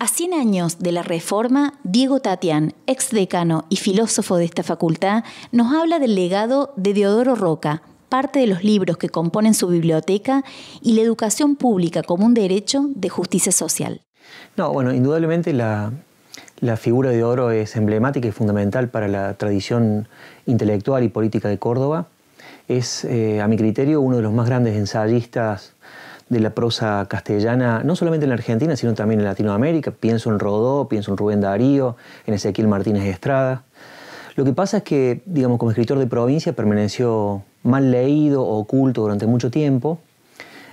A 100 años de la reforma, Diego Tatián, decano y filósofo de esta facultad, nos habla del legado de Deodoro Roca, parte de los libros que componen su biblioteca y la educación pública como un derecho de justicia social. No, bueno, indudablemente la, figura de Oro es emblemática y fundamental para la tradición intelectual y política de Córdoba. Es, eh, a mi criterio, uno de los más grandes ensayistas de la prosa castellana, no solamente en la Argentina, sino también en Latinoamérica. Pienso en Rodó, pienso en Rubén Darío, en Ezequiel Martínez Estrada. Lo que pasa es que, digamos, como escritor de provincia permaneció mal leído o oculto durante mucho tiempo,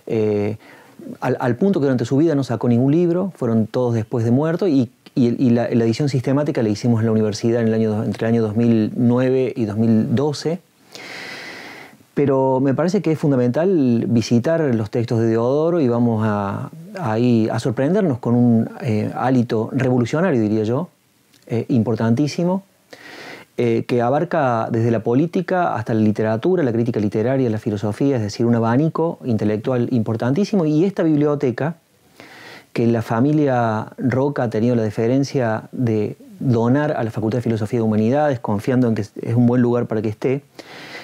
eh, al, punto que durante su vida no sacó ningún libro, fueron todos después de muerto y, la, edición sistemática la hicimos en la universidad en el año, entre el año 2009 y 2012 pero me parece que es fundamental visitar los textos de Deodoro y vamos a, sorprendernos con un eh, hálito revolucionario, diría yo, eh, importantísimo, eh, que abarca desde la política hasta la literatura, la crítica literaria, la filosofía, es decir, un abanico intelectual importantísimo. Y esta biblioteca, que la familia Roca ha tenido la deferencia de donar a la Facultad de Filosofía y Humanidades, confiando en que es un buen lugar para que esté,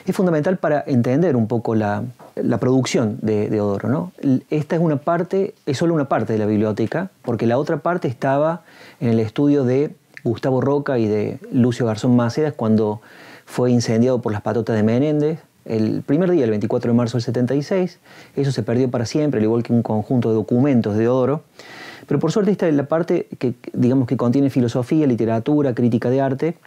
es fundamental para entender un poco la, producción de, Odoro. Esta es una parte, es solo una parte de la biblioteca, porque la otra parte estaba en el estudio de Gustavo Roca y de Lucio Garzón Macedas cuando fue incendiado por las patotas de Menéndez el primer día, el 24 de marzo del 76. Eso se perdió para siempre, al igual que un conjunto de documentos de Odoro. Pero por suerte esta es la parte que, digamos, que contiene filosofía, literatura, crítica de arte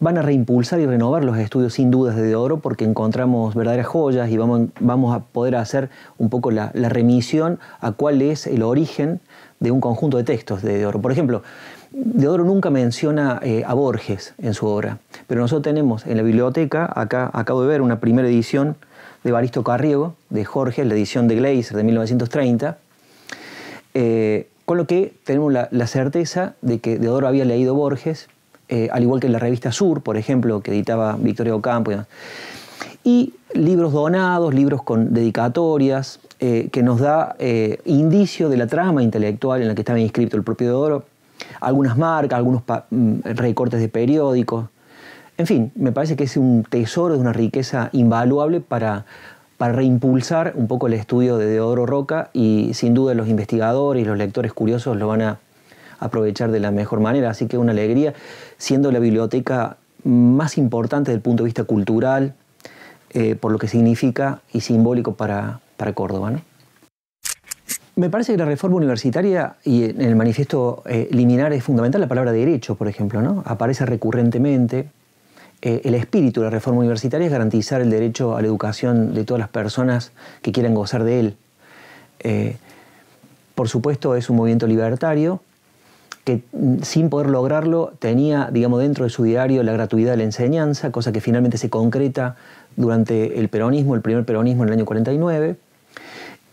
van a reimpulsar y renovar los estudios sin dudas de, Deodoro oro porque encontramos verdaderas joyas y vamos, a poder hacer un poco la, remisión a cuál es el origen de un conjunto de textos de, Deodoro. Por ejemplo, Deodoro nunca menciona eh, a Borges en su obra, pero nosotros tenemos en la biblioteca, acá acabo de ver una primera edición de Baristo Carriego, de Jorge, la edición de Gleiser de 1930, eh, con lo que tenemos la, la certeza de que Deodoro había leído Borges eh, al igual que la revista Sur, por ejemplo, que editaba Victoria Ocampo. Y, libros donados, libros con dedicatorias, eh, que nos da eh, indicio de la trama intelectual en la que estaba inscrito el propio Deodoro, algunas marcas, algunos mm, recortes de periódicos. En fin, me parece que es un tesoro, de una riqueza invaluable para, para reimpulsar un poco el estudio de Deodoro Roca y sin duda los investigadores y los lectores curiosos lo van a aprovechar de la mejor manera. Así que una alegría, siendo la biblioteca más importante desde el punto de vista cultural, eh, por lo que significa y simbólico para, Córdoba. Me parece que la reforma universitaria y en el manifiesto eh, liminar es fundamental la palabra derecho, por ejemplo, ¿no? aparece recurrentemente. Eh, el espíritu de la reforma universitaria es garantizar el derecho a la educación de todas las personas que quieran gozar de él. por supuesto, es un movimiento libertario que mm, sin poder lograrlo tenía, digamos, dentro de su diario la gratuidad de la enseñanza, cosa que finalmente se concreta durante el peronismo, el primer peronismo en el año 49.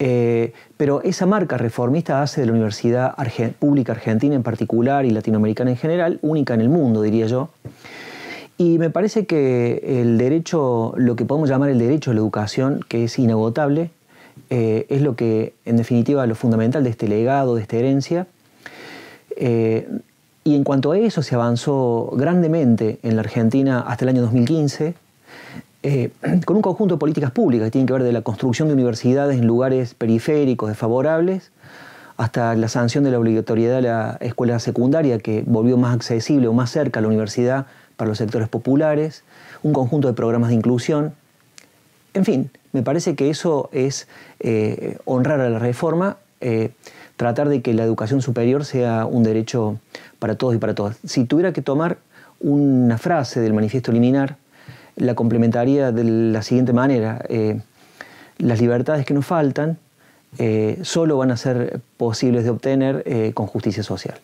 Eh, pero esa marca reformista hace de la Universidad Pública Argentina en particular y latinoamericana en general única en el mundo, diría yo. Y me parece que el derecho, lo que podemos llamar el derecho a la educación, que es inagotable, eh, es lo que en definitiva lo fundamental de este legado, de esta herencia, eh, y en cuanto a eso, se avanzó grandemente en la Argentina hasta el año 2015, eh, con un conjunto de políticas públicas que tienen que ver de la construcción de universidades en lugares periféricos desfavorables, hasta la sanción de la obligatoriedad de la escuela secundaria, que volvió más accesible o más cerca a la universidad para los sectores populares, un conjunto de programas de inclusión. En fin, me parece que eso es eh, honrar a la reforma eh, tratar de que la educación superior sea un derecho para todos y para todas. Si tuviera que tomar una frase del manifiesto liminar, la complementaría de la siguiente manera. Eh, las libertades que nos faltan eh, solo van a ser posibles de obtener con justicia social.